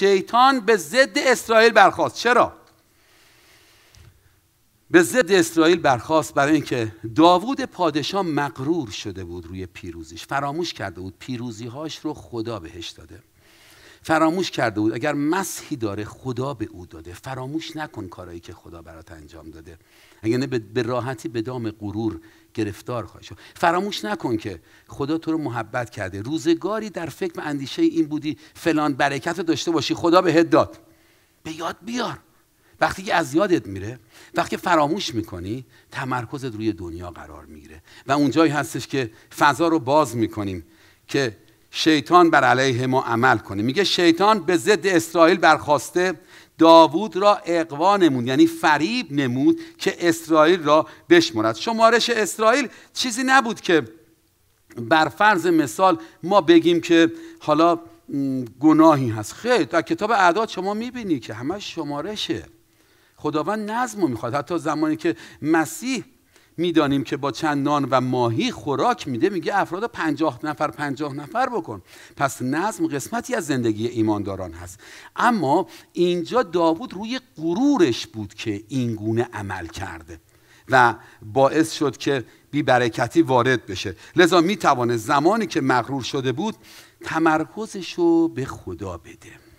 شیطان به ضد اسرائیل برخواست چرا به ضد اسرائیل برخواست برای اینکه داوود پادشاه مغرور شده بود روی پیروزیش فراموش کرده بود پیروزیهاش رو خدا بهش داده فراموش کرده بود اگر مسحی داره خدا به او داده فراموش نکن کارایی که خدا برات انجام داده اگر نه به راحتی به دام غرور گرفتار خواهی شد فراموش نکن که خدا تو رو محبت کرده روزگاری در فکر و اندیشه این بودی فلان برکت رو داشته باشی خدا به داد به یاد بیار وقتی که از یادت میره وقتی فراموش میکنی تمرکزت روی دنیا قرار میگیره و اونجایی هستش که فضا رو باز میکنیم که شیطان بر علیه ما عمل کنه میگه شیطان به ضد اسرائیل برخواسته داوود را اقوا نمود یعنی فریب نمود که اسرائیل را بشمرد شمارش اسرائیل چیزی نبود که بر فرض مثال ما بگیم که حالا گناهی هست خیر در کتاب اعداد شما میبینی که همه شمارشه خداوند نظم رو میخواد حتی زمانی که مسیح میدانیم که با چند نان و ماهی خوراک میده میگه افراد پنجاه نفر پنجاه نفر بکن پس نظم قسمتی از زندگی ایمانداران هست اما اینجا داوود روی غرورش بود که اینگونه عمل کرده و باعث شد که بیبرکتی وارد بشه لذا میتوانه زمانی که مغرور شده بود تمرکزش رو به خدا بده